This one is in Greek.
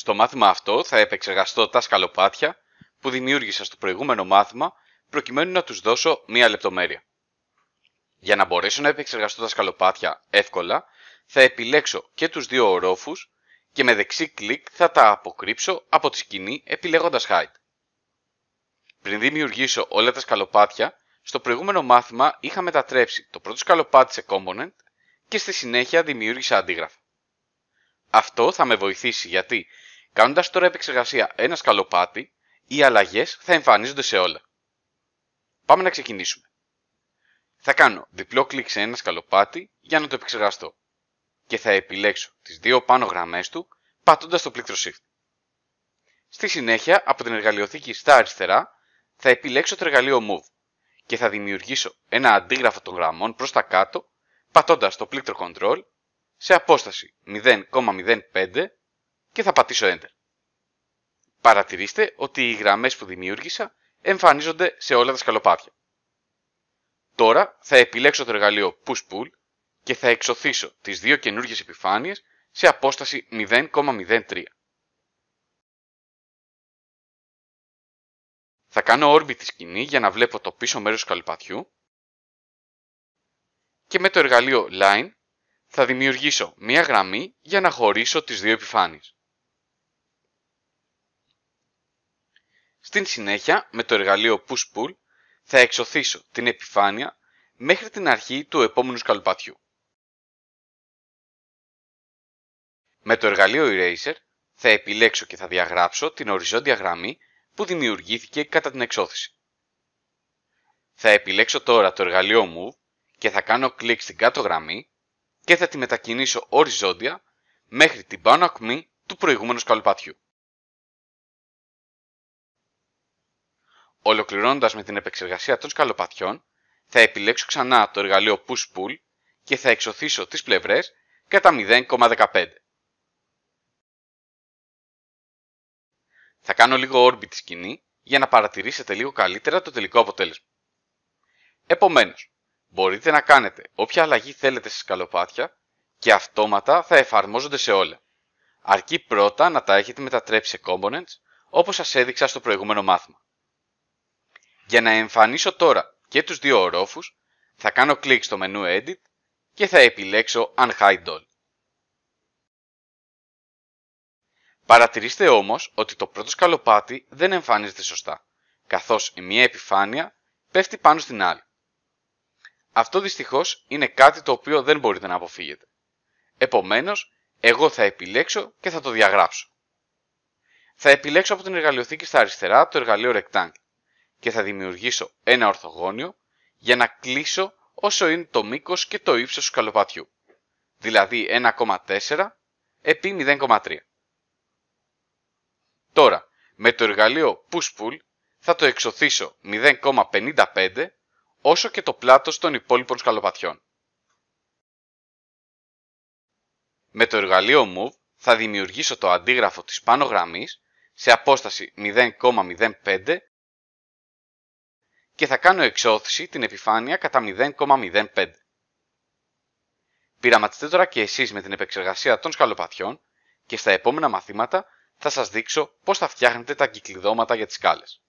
Στο μάθημα αυτό θα επεξεργαστώ τα σκαλοπάτια που δημιούργησα στο προηγούμενο μάθημα προκειμένου να τους δώσω μία λεπτομέρεια. Για να μπορέσω να επεξεργαστώ τα σκαλοπάτια εύκολα, θα επιλέξω και τους δύο ορόφους και με δεξί κλικ θα τα αποκρύψω από τη σκηνή επιλέγοντας Hide. Πριν δημιουργήσω όλα τα σκαλοπάτια, στο προηγούμενο μάθημα είχα μετατρέψει το πρώτο σκαλοπάτι σε Component και στη συνέχεια δημιούργησα αντίγραφα. Αυτό θα με βοηθήσει γιατί Κάνοντας τώρα επεξεργασία ένα σκαλοπάτι, οι αλλαγές θα εμφανίζονται σε όλα. Πάμε να ξεκινήσουμε. Θα κάνω διπλό κλικ σε ένα σκαλοπάτι για να το επεξεργαστώ και θα επιλέξω τις δύο πάνω γραμμές του πατώντας το πλήκτρο Shift. Στη συνέχεια, από την εργαλειοθήκη στα αριστερά, θα επιλέξω το εργαλείο Move και θα δημιουργήσω ένα αντίγραφο των γραμμών προς τα κάτω πατώντας το πλήκτρο Control σε απόσταση 0,05 και θα πατήσω Enter. Παρατηρήστε ότι οι γραμμές που δημιούργησα εμφανίζονται σε όλα τα σκαλοπάτια. Τώρα θα επιλέξω το εργαλείο Push-Pull και θα εξωθήσω τις δύο καινούργιες επιφάνειες σε απόσταση 0,03. Θα κάνω Orbit τη σκηνή για να βλέπω το πίσω μέρος του σκαλοπατιού και με το εργαλείο Line θα δημιουργήσω μία γραμμή για να χωρίσω τις δύο επιφάνειες. Στην συνέχεια, με το εργαλείο push-pull, θα εξωθήσω την επιφάνεια μέχρι την αρχή του επόμενου σκαλοπατιού. Με το εργαλείο Eraser θα επιλέξω και θα διαγράψω την οριζόντια γραμμή που δημιουργήθηκε κατά την εξώθηση. Θα επιλέξω τώρα το εργαλείο Move και θα κάνω κλικ στην κάτω γραμμή και θα τη μετακινήσω οριζόντια μέχρι την πάνω ακμή του προηγούμενου σκαλοπατιού. Ολοκληρώνοντας με την επεξεργασία των σκαλοπατιών, θα επιλέξω ξανά το εργαλείο Push-Pull και θα εξωθήσω τις πλευρές κατά 0,15. Θα κάνω λίγο orbit σκηνή για να παρατηρήσετε λίγο καλύτερα το τελικό αποτέλεσμα. Επομένως, μπορείτε να κάνετε όποια αλλαγή θέλετε στις σκαλοπάτια και αυτόματα θα εφαρμόζονται σε όλα. Αρκεί πρώτα να τα έχετε μετατρέψει σε components όπως σας έδειξα στο προηγούμενο μάθημα. Για να εμφανίσω τώρα και τους δύο ορόφους, θα κάνω κλικ στο μενού Edit και θα επιλέξω Unhide All. Παρατηρήστε όμως ότι το πρώτο σκαλοπάτι δεν εμφανίζεται σωστά, καθώς η μία επιφάνεια πέφτει πάνω στην άλλη. Αυτό δυστυχώς είναι κάτι το οποίο δεν μπορείτε να αποφύγετε. Επομένως, εγώ θα επιλέξω και θα το διαγράψω. Θα επιλέξω από την εργαλειοθήκη στα αριστερά το εργαλείο Rectangle και θα δημιουργήσω ένα ορθογώνιο για να κλείσω όσο είναι το μήκος και το ύψος του καλοπατιού, δηλαδή 1,4 επί 0,3. Τώρα, με το εργαλείο Push Pull θα το εξωθήσω 0,55 όσο και το πλάτος των υπόλοιπων σκαλοπατιών. Με το εργαλείο Move θα δημιουργήσω το αντίγραφο της πάνω γραμμής σε απόσταση 0,05 και θα κάνω εξώθηση την επιφάνεια κατά 0,05. Πειραματιστε τώρα και εσείς με την επεξεργασία των σκαλοπατιών και στα επόμενα μαθήματα θα σας δείξω πώς θα φτιάχνετε τα κυκλειδώματα για τις σκάλες.